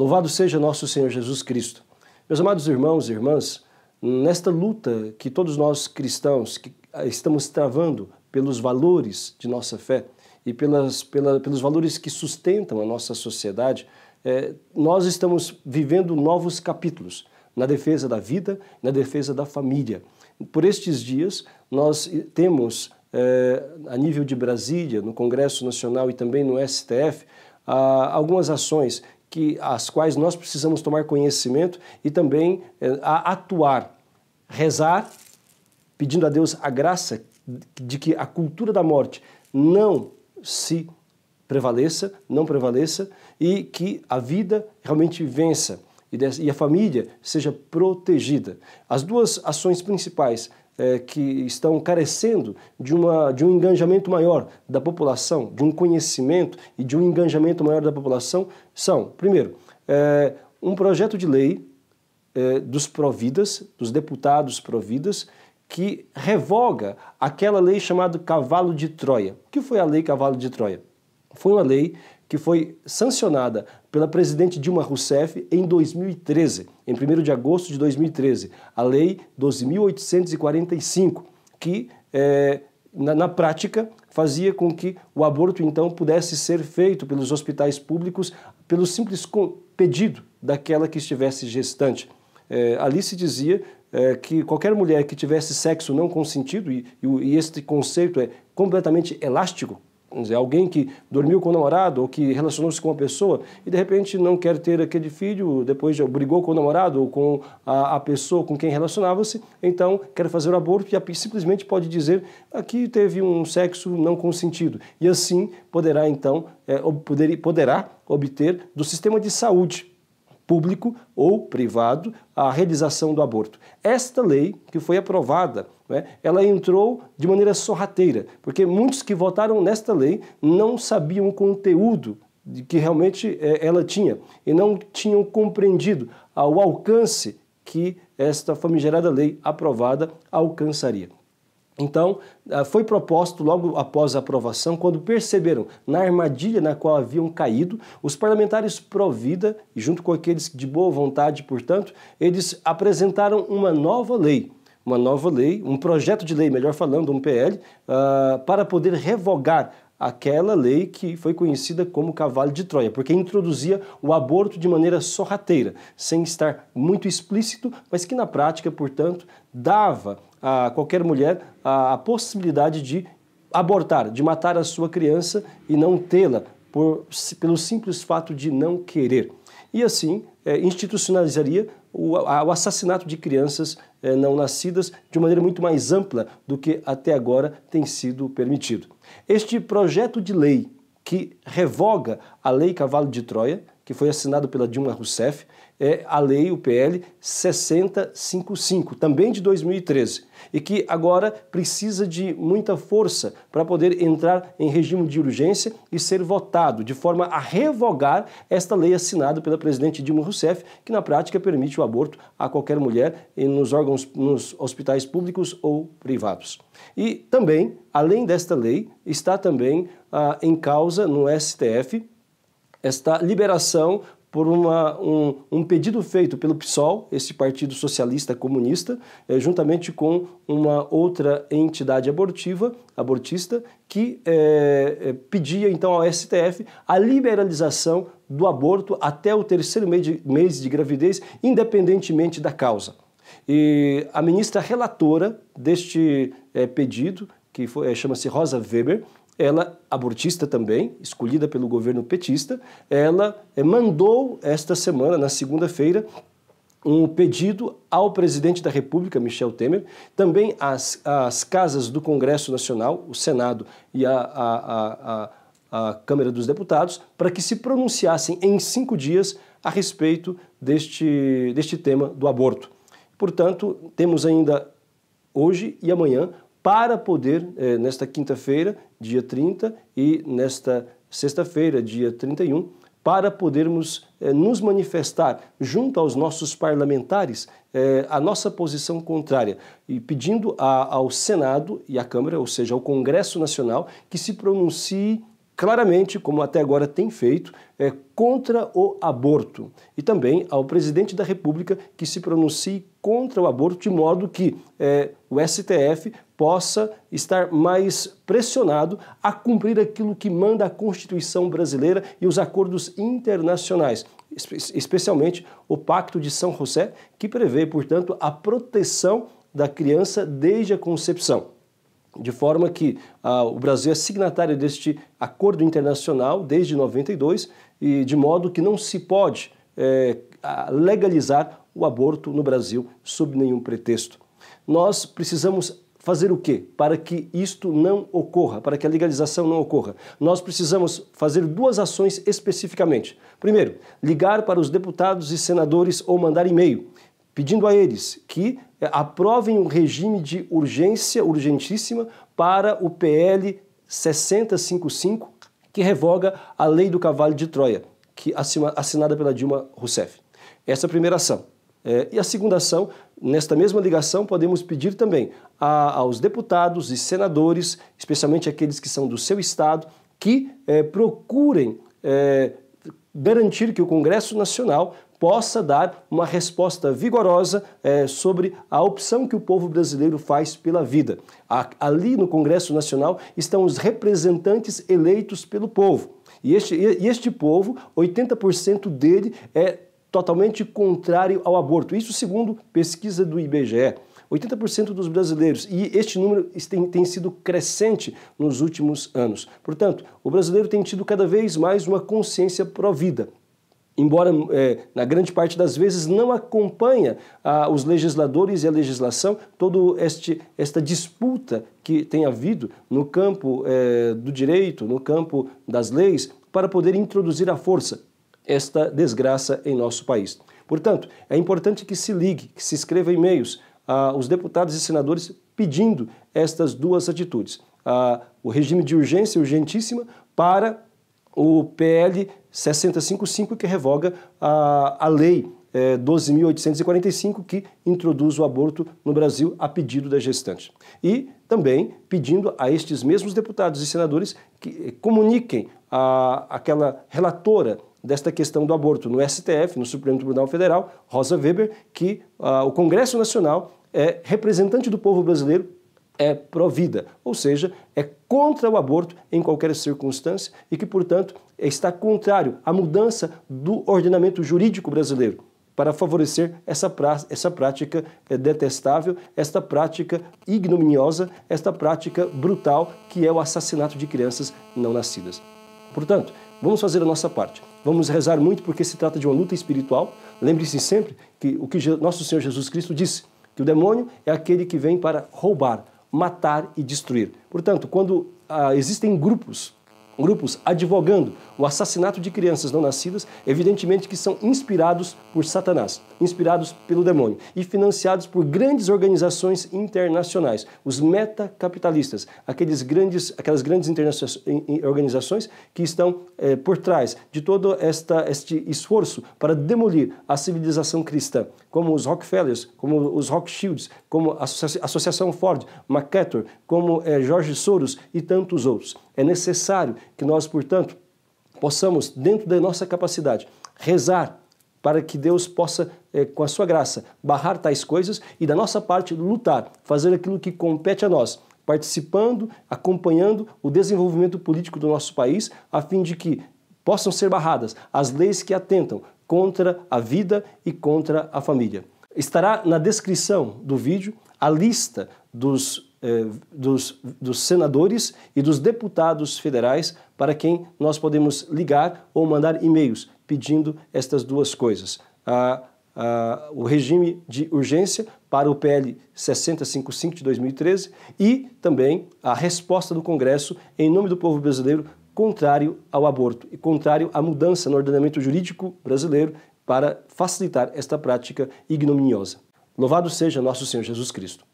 Louvado seja nosso Senhor Jesus Cristo. Meus amados irmãos e irmãs, nesta luta que todos nós cristãos que ah, estamos travando pelos valores de nossa fé e pelas, pela, pelos valores que sustentam a nossa sociedade, é, nós estamos vivendo novos capítulos na defesa da vida, na defesa da família. Por estes dias, nós eh, temos, é, a nível de Brasília, no Congresso Nacional e também no STF, ah, algumas ações que, as quais nós precisamos tomar conhecimento e também é, atuar, rezar, pedindo a Deus a graça de que a cultura da morte não se prevaleça, não prevaleça e que a vida realmente vença e a família seja protegida. As duas ações principais é, que estão carecendo de, uma, de um engajamento maior da população, de um conhecimento e de um engajamento maior da população são, primeiro, é, um projeto de lei é, dos providas, dos deputados providas, que revoga aquela lei chamada Cavalo de Troia. O que foi a lei Cavalo de Troia? Foi uma lei que foi sancionada pela presidente Dilma Rousseff em 2013, em 1 de agosto de 2013, a Lei 12.845, que é, na, na, prática, fazia com que o aborto então pudesse ser feito pelos hospitais públicos pelo simples pedido daquela que estivesse gestante. É, ali se dizia é, que qualquer mulher que tivesse sexo não consentido, e, e, e este conceito é completamente elástico, vamos dizer, alguém que dormiu com o namorado ou que relacionou-se com uma pessoa e de repente não quer ter aquele filho, depois brigou com o namorado ou com a, a pessoa com quem relacionava-se, então quer fazer o aborto e simplesmente pode dizer aqui teve um sexo não consentido. E assim poderá então, é, poder, poderá obter do sistema de saúde público ou privado a realização do aborto. Esta lei, que foi aprovada, né, ela entrou de maneira sorrateira, porque muitos que votaram nesta lei não sabiam o conteúdo que realmente é, ela tinha e não tinham compreendido o alcance que esta famigerada lei aprovada alcançaria. Então, ah, foi proposto logo após a aprovação, quando perceberam na armadilha na qual haviam caído, os parlamentares provida e junto com aqueles de boa vontade, portanto, eles apresentaram uma nova lei, uma nova lei, um projeto de lei, melhor falando, um PL, uh, ah, para poder revogar aquela lei que foi conhecida como cavalo de Troia, porque introduzia o aborto de maneira sorrateira, sem estar muito explícito, mas que na prática, portanto, dava a qualquer mulher a, a possibilidade de abortar, de matar a sua criança e não tê-la pelo simples fato de não querer. E assim é, institucionalizaria o, a, o, assassinato de crianças é, não nascidas de maneira muito mais ampla do que até agora tem sido permitido. Este projeto de lei que revoga a Lei Cavalo de Troia, que foi assinado pela Dilma Rousseff é a lei, o PL 6055, também de 2013, e que agora precisa de muita força para poder entrar em regime de urgência e ser votado, de forma a revogar esta lei assinada pela presidente Dilma Rousseff, que na prática permite o aborto a qualquer mulher nos órgãos, nos hospitais públicos ou privados. E também, além desta lei, está também ah, em causa no STF esta liberação por uma, um, um, pedido feito pelo PSOL, esse Partido Socialista Comunista, é, juntamente com uma outra entidade abortiva, abortista, que é, pedia então ao STF a liberalização do aborto até o terceiro mês de, mês de gravidez, independentemente da causa. E a ministra relatora deste é, pedido, que chama-se Rosa Weber, ela, abortista também, escolhida pelo governo petista, ela eh, mandou esta semana, na segunda-feira, um pedido ao presidente da República, Michel Temer, também às, às casas do Congresso Nacional, o Senado e a, a, a, a Câmara dos Deputados, para que se pronunciassem em cinco dias a respeito deste, deste tema do aborto. Portanto, temos ainda hoje e amanhã para poder, eh, nesta quinta-feira, dia 30, e nesta sexta-feira, dia 31, para podermos eh, nos manifestar junto aos nossos parlamentares eh, a nossa posição contrária e pedindo a, ao Senado e à Câmara, ou seja, ao Congresso Nacional, que se pronuncie claramente, como até agora tem feito, é, contra o aborto. E também ao presidente da República que se pronuncie contra o aborto, de modo que é, o STF possa estar mais pressionado a cumprir aquilo que manda a Constituição brasileira e os acordos internacionais, especialmente o Pacto de São José, que prevê, portanto, a proteção da criança desde a concepção. De forma que ah, o Brasil é signatário deste acordo internacional desde 92 e de modo que não se pode é, legalizar o aborto no Brasil sob nenhum pretexto. Nós precisamos fazer o quê para que isto não ocorra, para que a legalização não ocorra? Nós precisamos fazer duas ações especificamente. Primeiro, ligar para os deputados e senadores ou mandar e-mail pedindo a eles que eh, aprovem um regime de urgência urgentíssima para o PL 6055 que revoga a lei do cavalo de Troia, que assinada pela Dilma Rousseff. Essa é a primeira ação. É, e a segunda ação, nesta mesma ligação, podemos pedir também a, aos deputados e senadores, especialmente aqueles que são do seu estado, que é, procurem é, garantir que o Congresso Nacional possa dar uma resposta vigorosa é, sobre a opção que o povo brasileiro faz pela vida. A, ali no Congresso Nacional estão os representantes eleitos pelo povo. E este, e este povo, 80% dele é totalmente contrário ao aborto. Isso segundo pesquisa do IBGE. 80% dos brasileiros, e este número tem, tem, sido crescente nos últimos anos. Portanto, o brasileiro tem tido cada vez mais uma consciência pró-vida. Embora, é, na grande parte das vezes, não acompanha a, os legisladores e a legislação toda esta disputa que tem havido no campo é, do direito, no campo das leis, para poder introduzir a força esta desgraça em nosso país. Portanto, é importante que se ligue, que se escreva e-mails aos deputados e senadores pedindo estas duas atitudes. A, o regime de urgência urgentíssima para o PL 655 que revoga a, a lei é, 12.845 que introduz o aborto no Brasil a pedido da gestante. E também pedindo a estes mesmos deputados e senadores que eh, comuniquem a, aquela relatora desta questão do aborto no STF, no Supremo Tribunal Federal, Rosa Weber, que ah, o Congresso Nacional é representante do povo brasileiro, é pró-vida, ou seja, é contra o aborto em qualquer circunstância e que, portanto, está contrário à mudança do ordenamento jurídico brasileiro para favorecer essa, pra, essa prática eh, detestável, esta prática ignominiosa, esta prática brutal que é o assassinato de crianças não nascidas. Portanto, Vamos fazer a nossa parte. Vamos rezar muito porque se trata de uma luta espiritual. Lembre-se sempre que o que nosso Senhor Jesus Cristo disse, que o demônio é aquele que vem para roubar, matar e destruir. Portanto, quando ah, existem grupos grupos advogando o assassinato de crianças não nascidas, evidentemente que são inspirados por Satanás, inspirados pelo demônio e financiados por grandes organizações internacionais, os metacapitalistas, aqueles grandes, aquelas grandes organizações que estão eh, por trás de todo esta, este esforço para demolir a civilização cristã, como os Rockefellers, como os Rockshields, como a Associação Ford, MacArthur, como eh, George Soros e tantos outros. É necessário que nós, portanto, possamos, dentro da nossa capacidade, rezar para que Deus possa, eh, com a sua graça, barrar tais coisas e, da nossa parte, lutar, fazer aquilo que compete a nós, participando, acompanhando o desenvolvimento político do nosso país, a fim de que possam ser barradas as leis que atentam contra a vida e contra a família. Estará na descrição do vídeo a lista dos, eh, dos, dos senadores e dos deputados federais para quem nós podemos ligar ou mandar e-mails pedindo estas duas coisas. A, a, o regime de urgência para o PL 655 de 2013 e também a resposta do Congresso em nome do povo brasileiro contrário ao aborto e contrário à mudança no ordenamento jurídico brasileiro para facilitar esta prática ignominiosa. Louvado seja nosso Senhor Jesus Cristo.